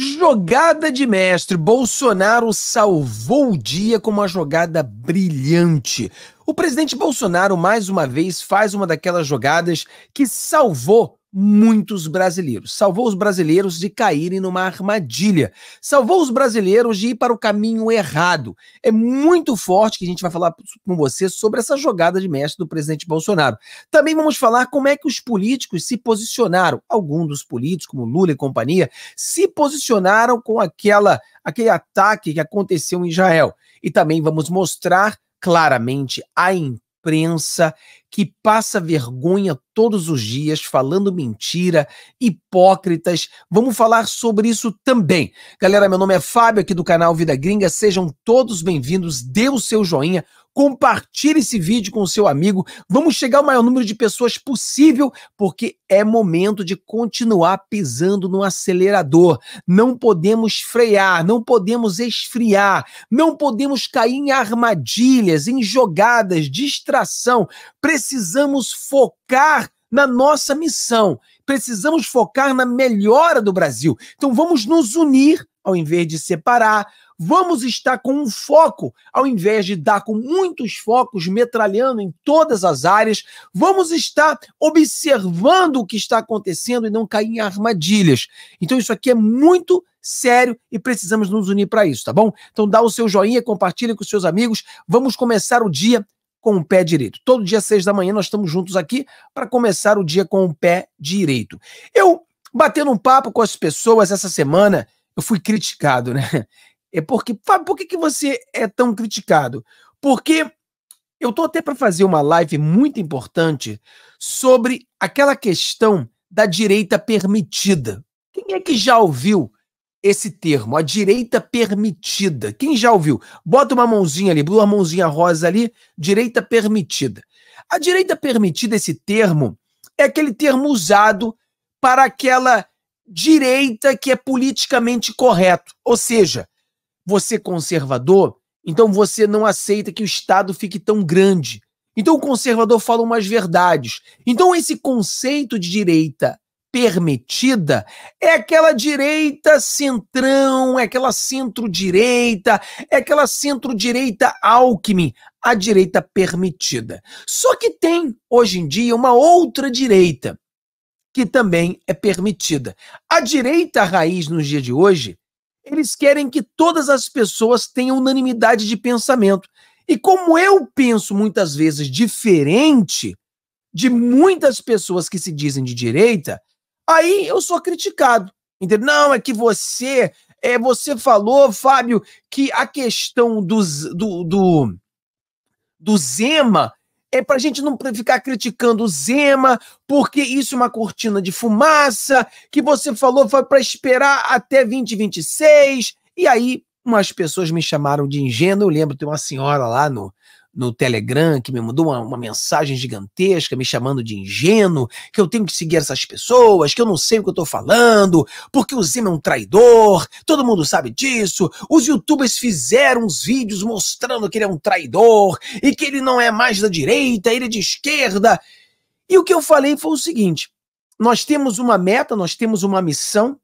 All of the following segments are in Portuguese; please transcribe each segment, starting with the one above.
Jogada de mestre. Bolsonaro salvou o dia com uma jogada brilhante. O presidente Bolsonaro, mais uma vez, faz uma daquelas jogadas que salvou muitos brasileiros. Salvou os brasileiros de caírem numa armadilha. Salvou os brasileiros de ir para o caminho errado. É muito forte que a gente vai falar com você sobre essa jogada de mestre do presidente Bolsonaro. Também vamos falar como é que os políticos se posicionaram. Alguns dos políticos, como Lula e companhia, se posicionaram com aquela aquele ataque que aconteceu em Israel. E também vamos mostrar claramente a imprensa que passa vergonha todos os dias falando mentira, hipócritas. Vamos falar sobre isso também. Galera, meu nome é Fábio aqui do canal Vida Gringa. Sejam todos bem-vindos. Dê o seu joinha, compartilhe esse vídeo com o seu amigo. Vamos chegar ao maior número de pessoas possível, porque é momento de continuar pisando no acelerador. Não podemos frear, não podemos esfriar, não podemos cair em armadilhas, em jogadas, distração. Pre precisamos focar na nossa missão, precisamos focar na melhora do Brasil. Então vamos nos unir ao invés de separar, vamos estar com um foco, ao invés de dar com muitos focos metralhando em todas as áreas, vamos estar observando o que está acontecendo e não cair em armadilhas. Então, isso aqui é muito sério e precisamos nos unir para isso, tá bom? Então, dá o seu joinha, compartilha com seus amigos, vamos começar o dia com o pé direito. Todo dia, seis da manhã, nós estamos juntos aqui para começar o dia com o pé direito. Eu, batendo um papo com as pessoas essa semana, eu fui criticado, né? É porque, Fábio, por que, que você é tão criticado? Porque eu tô até para fazer uma live muito importante sobre aquela questão da direita permitida. Quem é que já ouviu esse termo, a direita permitida. Quem já ouviu? Bota uma mãozinha ali, uma mãozinha rosa ali, direita permitida. A direita permitida, esse termo, é aquele termo usado para aquela direita que é politicamente correto. Ou seja, você é conservador, então você não aceita que o Estado fique tão grande. Então o conservador fala umas verdades. Então esse conceito de direita permitida é aquela direita centrão, é aquela centro-direita, é aquela centro-direita Alckmin, a direita permitida. Só que tem, hoje em dia, uma outra direita que também é permitida. A direita raiz nos dias de hoje, eles querem que todas as pessoas tenham unanimidade de pensamento. E como eu penso muitas vezes diferente de muitas pessoas que se dizem de direita, Aí eu sou criticado. Entendeu? Não, é que você. É, você falou, Fábio, que a questão dos, do, do, do Zema é para a gente não ficar criticando o Zema, porque isso é uma cortina de fumaça, que você falou foi para esperar até 2026. E aí, umas pessoas me chamaram de ingênuo. Eu lembro, tem uma senhora lá no, no Telegram que me mandou uma, uma, mensagem gigantesca me chamando de ingênuo, que eu tenho que seguir essas pessoas, que eu não sei o que eu tô falando, porque o Zema é um traidor, todo mundo sabe disso. Os youtubers fizeram vídeos mostrando que ele é um traidor e que ele não é mais da direita, ele é de esquerda. E o que eu falei foi o seguinte: nós temos uma meta, nós temos uma missão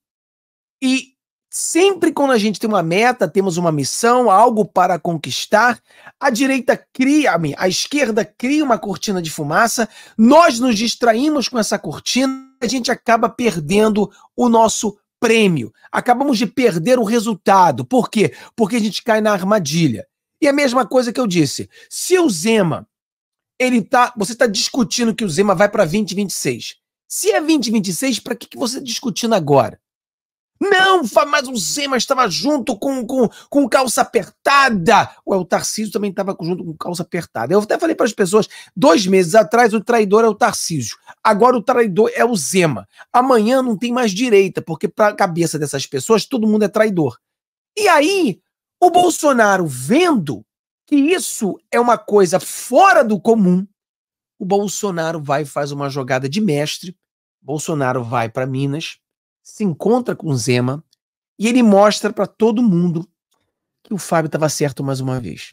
e Sempre quando a gente tem uma meta, temos uma missão, algo para conquistar, a direita cria, a esquerda cria uma cortina de fumaça, nós nos distraímos com essa cortina, a gente acaba perdendo o nosso prêmio. Acabamos de perder o resultado. Por quê? Porque a gente cai na armadilha. E a mesma coisa que eu disse. Se o Zema, ele tá, você está discutindo que o Zema vai para 2026. Se é 2026, para que, que você está discutindo agora? Não, o Zema estava junto com, com, com calça apertada. Ué, o Tarcísio também estava junto com calça apertada. Eu até falei para as pessoas, dois meses atrás o traidor é o Tarcísio. Agora o traidor é o Zema. Amanhã não tem mais direita, porque para a cabeça dessas pessoas todo mundo é traidor. E aí, o Bolsonaro vendo que isso é uma coisa fora do comum, o Bolsonaro vai e faz uma jogada de mestre. Bolsonaro vai para Minas, se encontra com Zema e ele mostra para todo mundo que o Fábio estava certo mais uma vez.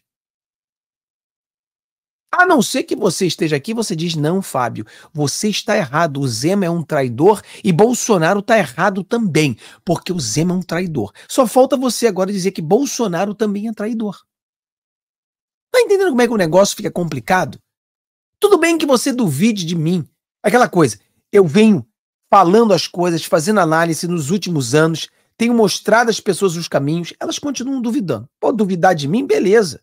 A não ser que você esteja aqui, você diz: não, Fábio, você está errado. O Zema é um traidor e Bolsonaro está errado também, porque o Zema é um traidor. Só falta você agora dizer que Bolsonaro também é traidor. Tá entendendo como é que o negócio fica complicado? Tudo bem que você duvide de mim. Aquela coisa, eu venho falando as coisas, fazendo análise nos últimos anos, tenho mostrado às pessoas os caminhos, elas continuam duvidando. Pode duvidar de mim, beleza.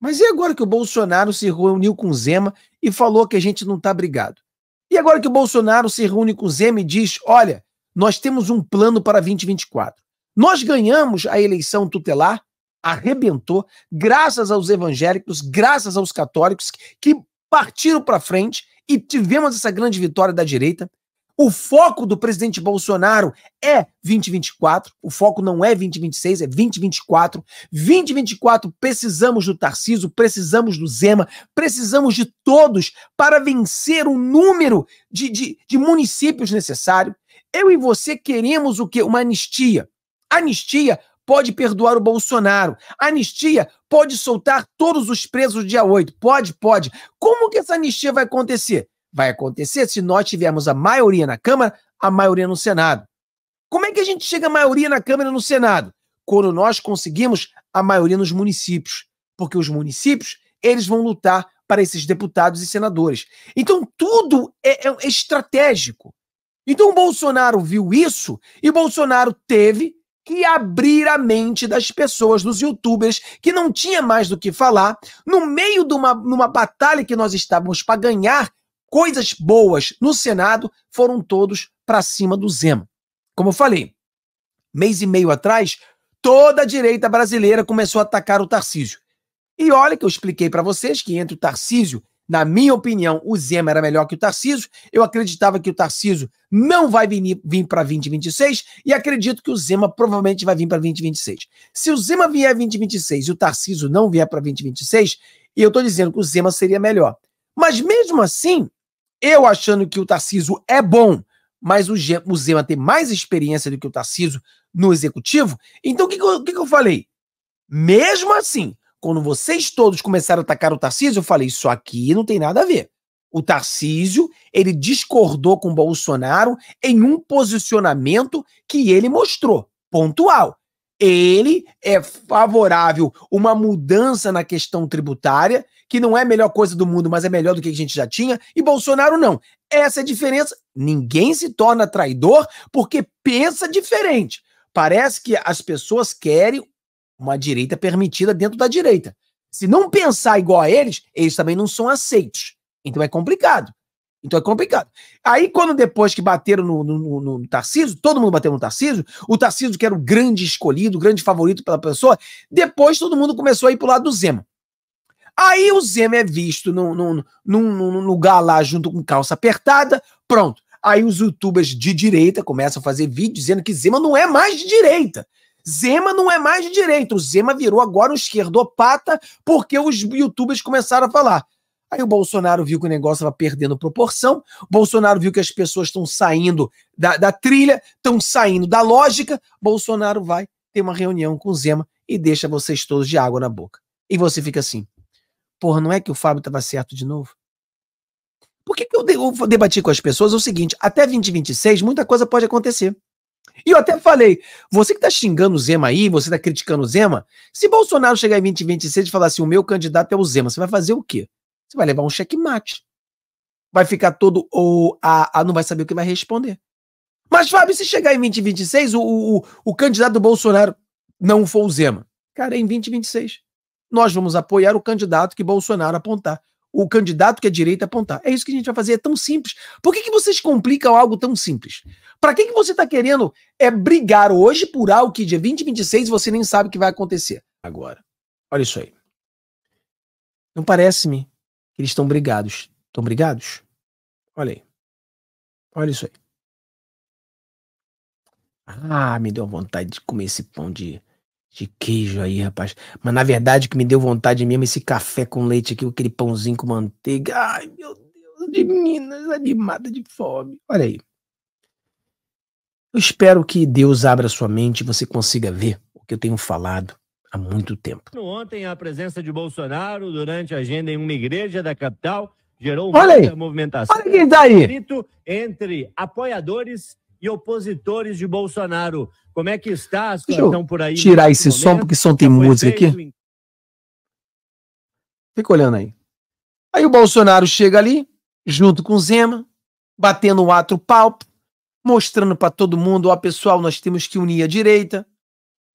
Mas e agora que o Bolsonaro se reuniu com o Zema e falou que a gente não está brigado? E agora que o Bolsonaro se reúne com o Zema e diz: olha, nós temos um plano para 2024. Nós ganhamos a eleição tutelar, arrebentou, graças aos evangélicos, graças aos católicos que partiram para frente e tivemos essa grande vitória da direita. O foco do presidente Bolsonaro é 2024, o foco não é 2026, é 2024. 2024 precisamos do Tarciso, precisamos do Zema, precisamos de todos para vencer o número de, de, de municípios necessário. Eu e você queremos o quê? Uma anistia. Anistia pode perdoar o Bolsonaro. Anistia pode soltar todos os presos dia 8. Pode, pode. Como que essa anistia vai acontecer? vai acontecer se nós tivermos a maioria na Câmara, a maioria no Senado. Como é que a gente chega à maioria na Câmara e no Senado? Quando nós conseguimos a maioria nos municípios, porque os municípios, eles vão lutar para esses deputados e senadores. Então tudo é, é, é estratégico. Então o Bolsonaro viu isso e Bolsonaro teve que abrir a mente das pessoas, dos youtubers, que não tinha mais do que falar, no meio de uma, numa batalha que nós estávamos para ganhar coisas boas no Senado foram todos para cima do Zema. Como eu falei, mês e meio atrás, toda a direita brasileira começou a atacar o Tarcísio. E olha que eu expliquei para vocês que entre o Tarcísio, na minha opinião, o Zema era melhor que o Tarcísio. Eu acreditava que o Tarcísio não vai vir, vir para 2026 e acredito que o Zema provavelmente vai vir para 2026. Se o Zema vier 2026 e o Tarcísio não vier para 2026, eu estou dizendo que o Zema seria melhor. Mas mesmo assim, eu achando que o Tarciso é bom, mas o, Zema tem mais experiência do que o Tarciso no executivo, então o que, que, que, eu falei? Mesmo assim, quando vocês todos começaram a atacar o Tarcísio, eu falei: isso aqui não tem nada a ver. O Tarcísio, ele discordou com o Bolsonaro em um posicionamento que ele mostrou, pontual. Ele é favorável uma mudança na questão tributária que não é a melhor coisa do mundo, mas é melhor do que a gente já tinha, e Bolsonaro não. Essa é a diferença. Ninguém se torna traidor porque pensa diferente. Parece que as pessoas querem uma direita permitida dentro da direita. Se não pensar igual a eles, eles também não são aceitos. Então é complicado. Então é complicado. Aí, quando depois que bateram no, no, no Tarcísio, todo mundo bateu no Tarcísio, o Tarcísio que era o grande escolhido, o grande favorito pela pessoa, depois todo mundo começou a ir pro lado do Zema. Aí o Zema é visto num, num, num, lugar lá junto com calça apertada, pronto. Aí os youtubers de direita começam a fazer vídeo dizendo que Zema não é mais de direita. Zema não é mais de direita. O Zema virou agora um esquerdopata porque os youtubers começaram a falar. Aí o Bolsonaro viu que o negócio estava perdendo proporção, o Bolsonaro viu que as pessoas estão saindo da, da trilha, estão saindo da lógica. Bolsonaro vai ter uma reunião com o Zema e deixa vocês todos de água na boca. E você fica assim: porra, não é que o Fábio estava certo de novo? Por que, que eu, debati com as pessoas o seguinte: até 2026, muita coisa pode acontecer. E eu até falei: você que está xingando o Zema aí, você está criticando o Zema, se Bolsonaro chegar em 2026 e falar assim: o meu candidato é o Zema, você vai fazer o quê? Você vai levar um checkmate. Vai ficar todo ou a, a não vai saber o que vai responder. Mas, Fábio, se chegar em 2026, o, o, o candidato do Bolsonaro não for o Zema. Cara, é em 2026 nós vamos apoiar o candidato que Bolsonaro apontar, o candidato que a direita apontar. É isso que a gente vai fazer, é tão simples. Por que, que vocês complicam algo tão simples? Para que, que você está querendo é brigar hoje por algo que dia 20 e 26 você nem sabe o que vai acontecer agora? Olha isso aí. Não parece-me que eles estão brigados. Estão brigados? Olha aí. Olha isso aí. Ah, me deu vontade de comer esse pão de de queijo aí, rapaz. Mas na verdade, o que me deu vontade mesmo é esse café com leite aqui, aquele pãozinho com manteiga. Ai, meu Deus, de Minas, animada de fome. Olha aí. Eu espero que Deus abra sua mente e você consiga ver o que eu tenho falado há muito tempo. Ontem, a presença de Bolsonaro durante a agenda em uma igreja da capital gerou Olha aí. movimentação. Olha quem tá aí. Entre apoiadores e opositores de Bolsonaro. Como é que está? As estão por aí. Tirar esse momento. som, porque som tem música aqui. Fica olhando aí. Aí o Bolsonaro chega ali, junto com o Zema, batendo o ato palpo, mostrando para todo mundo: ó, pessoal, nós temos que unir a direita.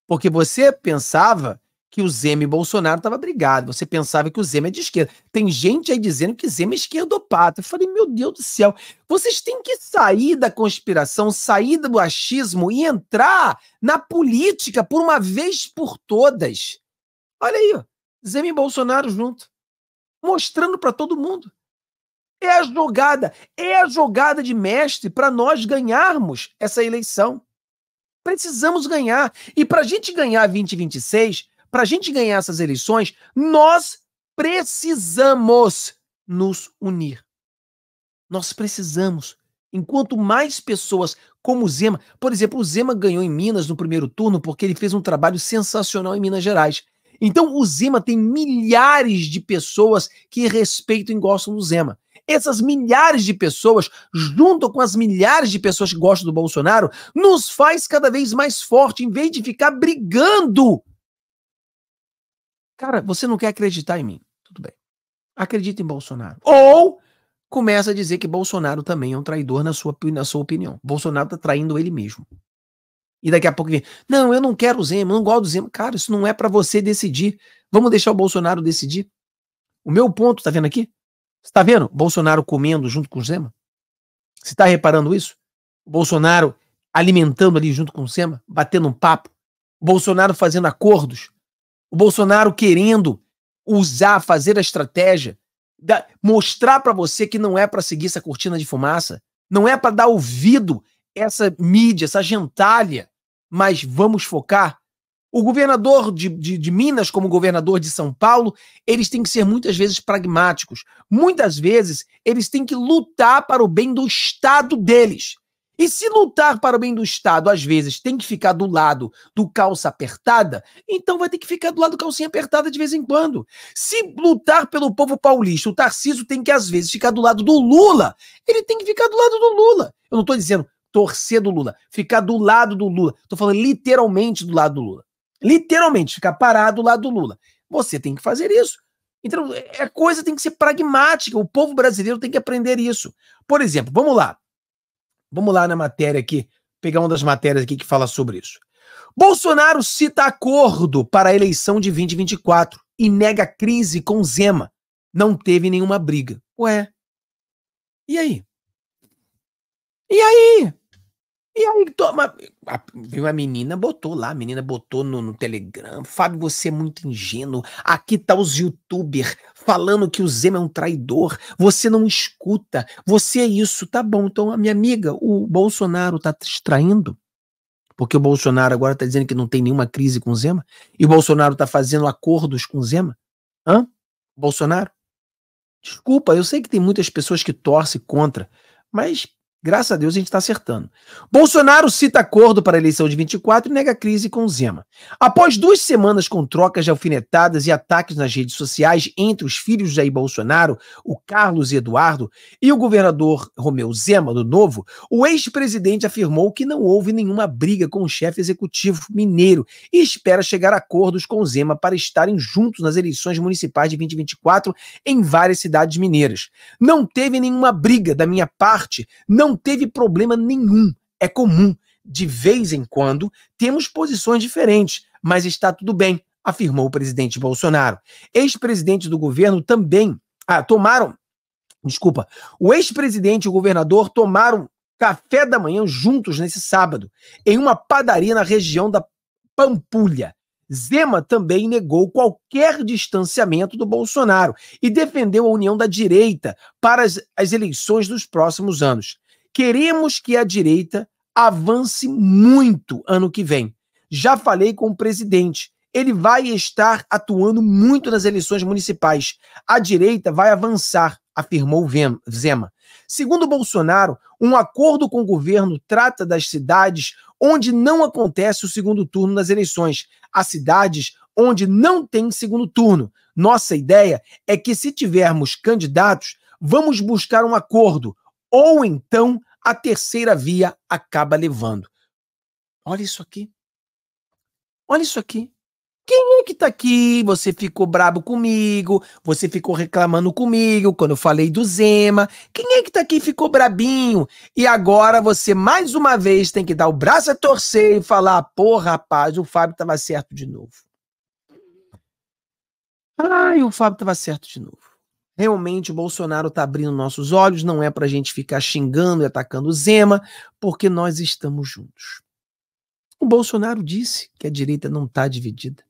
Porque você pensava que o Zema e Bolsonaro estavam brigados. Você pensava que o Zema é de esquerda. Tem gente aí dizendo que Zema é esquerdopata. Eu falei, meu Deus do céu, vocês têm que sair da conspiração, sair do achismo e entrar na política por uma vez por todas. Olha aí, ó, Zema e Bolsonaro junto, mostrando para todo mundo. É a jogada, é a jogada de mestre para nós ganharmos essa eleição. Precisamos ganhar. E para a gente ganhar 2026, para a gente ganhar essas eleições, nós precisamos nos unir. Nós precisamos. Enquanto mais pessoas como o Zema, por exemplo, o Zema ganhou em Minas no primeiro turno porque ele fez um trabalho sensacional em Minas Gerais. Então o Zema tem milhares de pessoas que respeitam e gostam do Zema. Essas milhares de pessoas, junto com as milhares de pessoas que gostam do Bolsonaro, nos faz cada vez mais forte, em vez de ficar brigando Cara, você não quer acreditar em mim? Tudo bem. Acredita em Bolsonaro. Ou começa a dizer que Bolsonaro também é um traidor na sua, na sua opinião. Bolsonaro tá traindo ele mesmo. E daqui a pouco vem, não, eu não quero o Zema, eu não gosto do Zema. Cara, isso não é para você decidir. Vamos deixar o Bolsonaro decidir? O meu ponto, tá vendo aqui? Você tá vendo? Bolsonaro comendo junto com o Zema? Você tá reparando isso? O Bolsonaro alimentando ali junto com o Zema, batendo um papo. O Bolsonaro fazendo acordos o Bolsonaro querendo usar, fazer a estratégia, da, mostrar para você que não é para seguir essa cortina de fumaça, não é para dar ouvido essa mídia, essa gentalha, mas vamos focar. O governador de, de, de Minas, como governador de São Paulo, eles têm que ser muitas vezes pragmáticos. Muitas vezes, eles têm que lutar para o bem do Estado deles. E se lutar para o bem do Estado, às vezes, tem que ficar do lado do calça apertada, então vai ter que ficar do lado do calcinha apertada de vez em quando. Se lutar pelo povo paulista, o Tarciso tem que, às vezes, ficar do lado do Lula, ele tem que ficar do lado do Lula. Eu não estou dizendo torcer do Lula, ficar do lado do Lula. Estou falando literalmente do lado do Lula. Literalmente, ficar parado do lado do Lula. Você tem que fazer isso. Então, a é, é coisa tem que ser pragmática. O povo brasileiro tem que aprender isso. Por exemplo, vamos lá. Vamos lá na matéria aqui, pegar uma das matérias aqui que fala sobre isso. Bolsonaro cita acordo para a eleição de 2024 e nega crise com Zema. Não teve nenhuma briga. Ué. E aí? E aí? E aí, toma. A, viu, a menina botou lá, a menina botou no, no Telegram. Fábio, você é muito ingênuo. Aqui tá os youtubers falando que o Zema é um traidor, você não escuta, você é isso, tá bom. Então, a minha amiga, o Bolsonaro tá te extraindo, porque o Bolsonaro agora tá dizendo que não tem nenhuma crise com o Zema, e o Bolsonaro tá fazendo acordos com o Zema? Hã? Bolsonaro? Desculpa, eu sei que tem muitas pessoas que torcem contra, mas Graças a Deus a gente está acertando. Bolsonaro cita acordo para a eleição de 24 e nega crise com Zema. Após duas semanas com trocas de alfinetadas e ataques nas redes sociais entre os filhos de Jair Bolsonaro, o Carlos Eduardo, e o governador Romeu Zema, do Novo, o ex-presidente afirmou que não houve nenhuma briga com o chefe executivo mineiro e espera chegar a acordos com Zema para estarem juntos nas eleições municipais de 2024 em várias cidades mineiras. Não teve nenhuma briga da minha parte, não não teve problema nenhum. É comum. De vez em quando, temos posições diferentes, mas está tudo bem, afirmou o presidente Bolsonaro. Ex-presidente do governo também ah, tomaram. Desculpa. O ex-presidente e o governador tomaram café da manhã juntos nesse sábado, em uma padaria na região da Pampulha. Zema também negou qualquer distanciamento do Bolsonaro e defendeu a união da direita para as, as, eleições dos próximos anos. Queremos que a direita avance muito ano que vem. Já falei com o presidente. Ele vai estar atuando muito nas eleições municipais. A direita vai avançar, afirmou Zema. Segundo Bolsonaro, um acordo com o governo trata das cidades onde não acontece o segundo turno nas eleições, as cidades onde não tem segundo turno. Nossa ideia é que, se tivermos candidatos, vamos buscar um acordo, ou então a terceira via acaba levando. Olha isso aqui. Olha isso aqui. Quem é que tá aqui? Você ficou brabo comigo, você ficou reclamando comigo quando eu falei do Zema. Quem é que tá aqui ficou brabinho? E agora você mais uma vez tem que dar o braço a torcer e falar: "Porra, rapaz, o Fábio tava certo de novo". Ai, o Fábio tava certo de novo. Realmente o Bolsonaro está abrindo nossos olhos, não é para a gente ficar xingando e atacando o Zema, porque nós estamos juntos. O Bolsonaro disse que a direita não está dividida.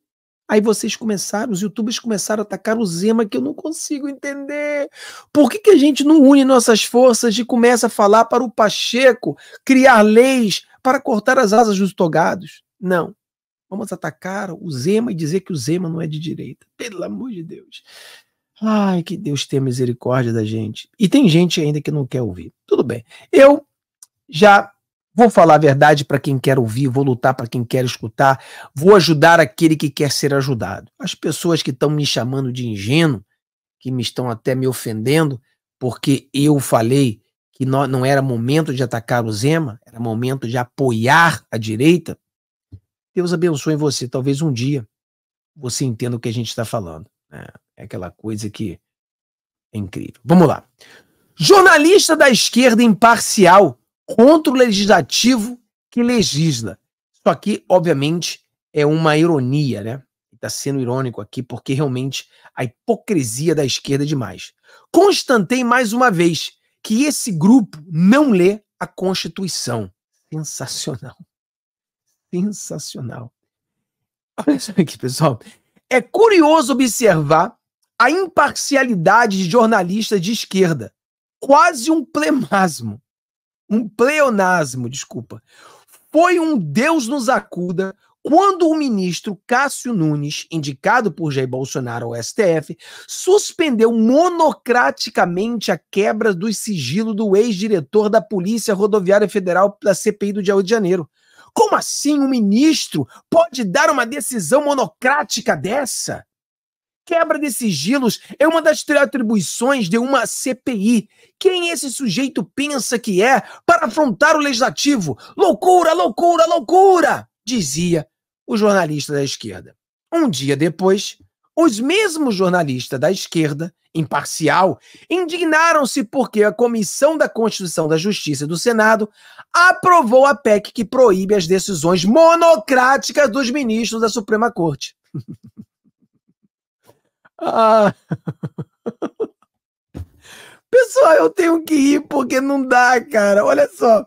Aí vocês começaram, os youtubers começaram a atacar o Zema, que eu não consigo entender. Por que, que a gente não une nossas forças e começa a falar para o Pacheco criar leis para cortar as asas dos togados? Não. Vamos atacar o Zema e dizer que o Zema não é de direita. Pelo amor de Deus. Ai, que Deus tenha misericórdia da gente. E tem gente ainda que não quer ouvir. Tudo bem. Eu já vou falar a verdade para quem quer ouvir, vou lutar para quem quer escutar, vou ajudar aquele que quer ser ajudado. As pessoas que estão me chamando de ingênuo, que me estão até me ofendendo, porque eu falei que não era momento de atacar o Zema, era momento de apoiar a direita. Deus abençoe você. Talvez um dia você entenda o que a gente está falando. Né? É aquela coisa que é incrível. Vamos lá. Jornalista da esquerda imparcial contra o legislativo que legisla. Isso aqui, obviamente, é uma ironia, né? Está sendo irônico aqui, porque realmente a hipocrisia da esquerda é demais. Constatei mais uma vez que esse grupo não lê a Constituição. Sensacional. Sensacional. Olha só aqui, pessoal. É curioso observar a imparcialidade de jornalista de esquerda. Quase um plemasmo. Um pleonasmo, desculpa. Foi um Deus nos acuda quando o ministro Cássio Nunes, indicado por Jair Bolsonaro ao STF, suspendeu monocraticamente a quebra do sigilo do ex-diretor da Polícia Rodoviária Federal da CPI do Rio de Janeiro. Como assim o um ministro pode dar uma decisão monocrática dessa? quebra de sigilos é uma das atribuições de uma CPI. Quem esse sujeito pensa que é para afrontar o legislativo? Loucura, loucura, loucura! Dizia o jornalista da esquerda. Um dia depois, os mesmos jornalistas da esquerda, imparcial, indignaram-se porque a Comissão da Constituição da Justiça do Senado aprovou a PEC que proíbe as decisões monocráticas dos ministros da Suprema Corte. Ah. Pessoal, eu tenho que ir porque não dá, cara. Olha só.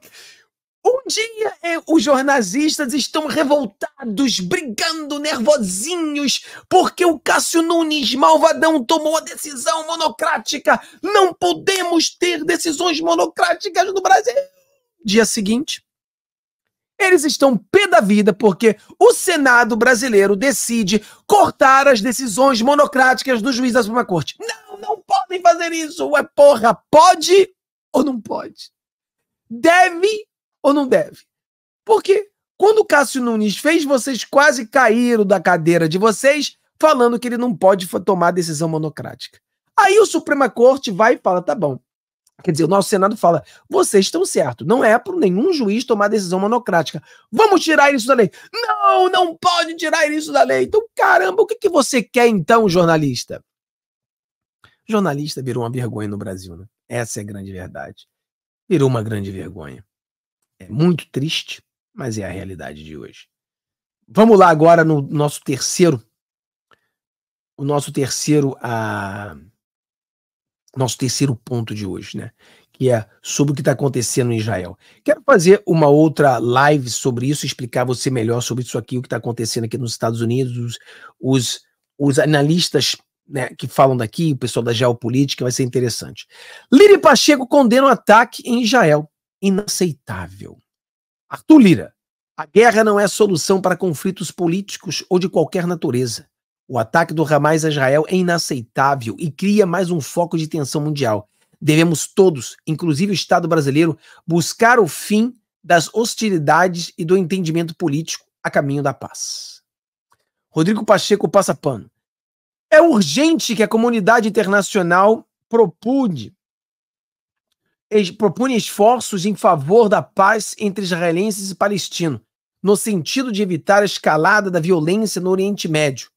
Um dia é, os jornalistas estão revoltados, brigando, nervosinhos, porque o Cássio Nunes Malvadão tomou a decisão monocrática. Não podemos ter decisões monocráticas no Brasil. Dia seguinte, eles estão pé da vida porque o Senado brasileiro decide cortar as decisões monocráticas do juiz da Suprema Corte. Não, não podem fazer isso. É porra, pode ou não pode? Deve ou não deve? Porque quando o Cássio Nunes fez, vocês quase caíram da cadeira de vocês falando que ele não pode tomar decisão monocrática. Aí o Suprema Corte vai e fala: tá bom, Quer dizer, o nosso Senado fala: vocês estão certos, não é para nenhum juiz tomar decisão monocrática. Vamos tirar isso da lei. Não, não pode tirar isso da lei. Então, caramba, o que, que você quer então, jornalista? Jornalista virou uma vergonha no Brasil, né? Essa é a grande verdade. Virou uma grande vergonha. É muito triste, mas é a realidade de hoje. Vamos lá agora no nosso terceiro. O nosso terceiro. a ah, nosso terceiro ponto de hoje, né? Que é sobre o que está acontecendo em Israel. Quero fazer uma outra live sobre isso, explicar você melhor sobre isso aqui, o que está acontecendo aqui nos Estados Unidos, os, os analistas né, que falam daqui, o pessoal da geopolítica, vai ser interessante. Lira Pacheco condena o ataque em Israel. Inaceitável. Arthur Lira, a guerra não é solução para conflitos políticos ou de qualquer natureza. O ataque do Hamas a Israel é inaceitável e cria mais um foco de tensão mundial. Devemos todos, inclusive o Estado brasileiro, buscar o fim das hostilidades e do entendimento político a caminho da paz. Rodrigo Pacheco passa pano. É urgente que a comunidade internacional propune, propune esforços em favor da paz entre israelenses e palestinos, no sentido de evitar a escalada da violência no Oriente Médio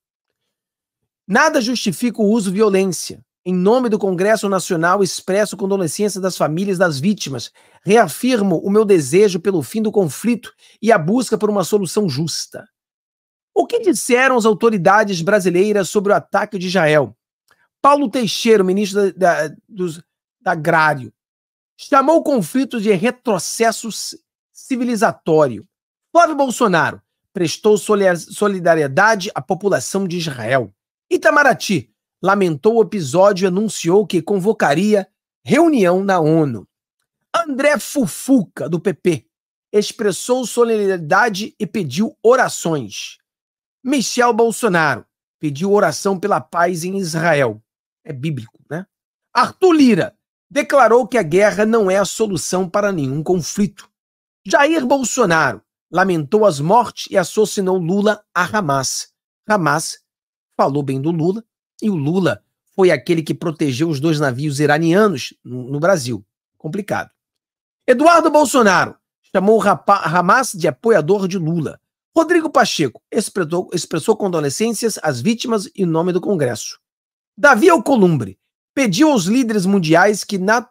Nada justifica o uso de violência. Em nome do Congresso Nacional, expresso condolência das famílias das vítimas. Reafirmo o meu desejo pelo fim do conflito e a busca por uma solução justa. O que disseram as autoridades brasileiras sobre o ataque de Israel? Paulo Teixeira, ministro da, da, dos, da Agrário, chamou o conflito de retrocesso civilizatório. Flávio Bolsonaro prestou solidariedade à população de Israel. Itamaraty lamentou o episódio e anunciou que convocaria reunião na ONU. André Fufuca, do PP, expressou solidariedade e pediu orações. Michel Bolsonaro pediu oração pela paz em Israel. É bíblico, né? Arthur Lira declarou que a guerra não é a solução para nenhum conflito. Jair Bolsonaro lamentou as mortes e assassinou Lula a Hamas. Hamas falou bem do Lula, e o Lula foi aquele que protegeu os dois navios iranianos no, no Brasil. Complicado. Eduardo Bolsonaro chamou Hamas de apoiador de Lula. Rodrigo Pacheco expressou, expressou condolências às vítimas em nome do Congresso. Davi Alcolumbre pediu aos líderes mundiais que, na,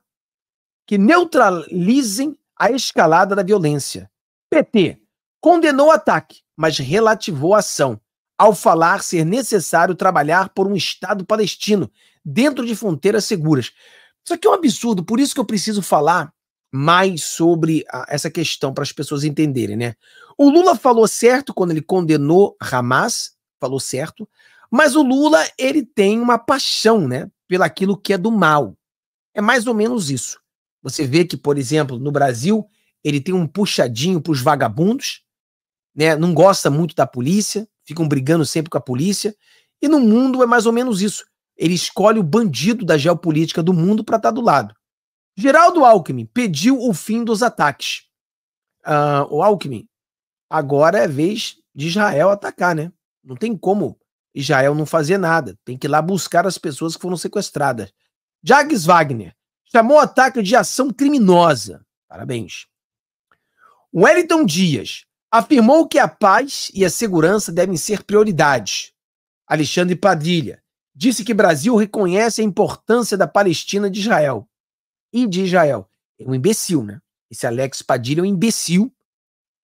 que neutralizem a escalada da violência. PT condenou o ataque, mas relativou a ação ao falar ser necessário trabalhar por um Estado palestino dentro de fronteiras seguras. Isso aqui é um absurdo, por isso que eu preciso falar mais sobre a, ah, essa questão para as pessoas entenderem, né? O Lula falou certo quando ele condenou Hamas, falou certo, mas o Lula ele tem uma paixão, né, pelaquilo que é do mal. É mais ou menos isso. Você vê que, por exemplo, no Brasil ele tem um puxadinho para os vagabundos, né? Não gosta muito da polícia, ficam brigando sempre com a polícia. E no mundo é mais ou menos isso. Ele escolhe o bandido da geopolítica do mundo para estar tá do lado. Geraldo Alckmin pediu o fim dos ataques. Uh, o Alckmin, agora é vez de Israel atacar, né? Não tem como Israel não fazer nada. Tem que ir lá buscar as pessoas que foram sequestradas. Jags Wagner chamou o ataque de ação criminosa. Parabéns. Wellington Dias afirmou que a paz e a segurança devem ser prioridades. Alexandre Padilha disse que Brasil reconhece a importância da Palestina de Israel. E de Israel. É um imbecil, né? Esse Alex Padilha é um imbecil,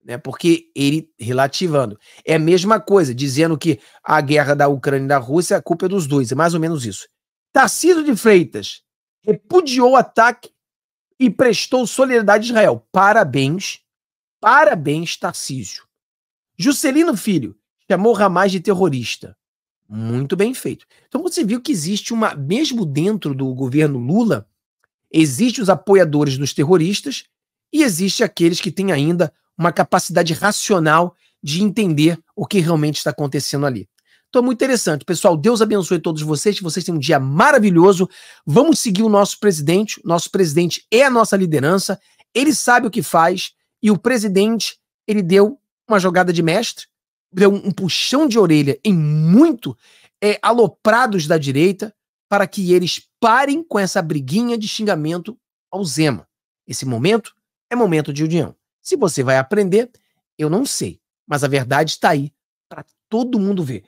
né? Porque ele relativando. É a mesma coisa, dizendo que a guerra da Ucrânia e da Rússia, a culpa é dos dois. É mais ou menos isso. Tarcísio de Freitas repudiou o ataque e prestou solidariedade a Israel. Parabéns Parabéns, Tarcísio. Juscelino Filho chamou Ramais de terrorista. Muito bem feito. Então você viu que existe uma, mesmo dentro do governo Lula, existem os apoiadores dos terroristas e existe aqueles que têm ainda uma capacidade racional de entender o que realmente está acontecendo ali. Então, é muito interessante. Pessoal, Deus abençoe todos vocês, que vocês tenham um dia maravilhoso. Vamos seguir o nosso presidente. Nosso presidente é a nossa liderança. Ele sabe o que faz. E o presidente, ele deu uma jogada de mestre, deu um puxão de orelha em muito é, aloprados da direita para que eles parem com essa briguinha de xingamento ao Zema. Esse momento é momento de união. Se você vai aprender, eu não sei, mas a verdade está aí para todo mundo ver.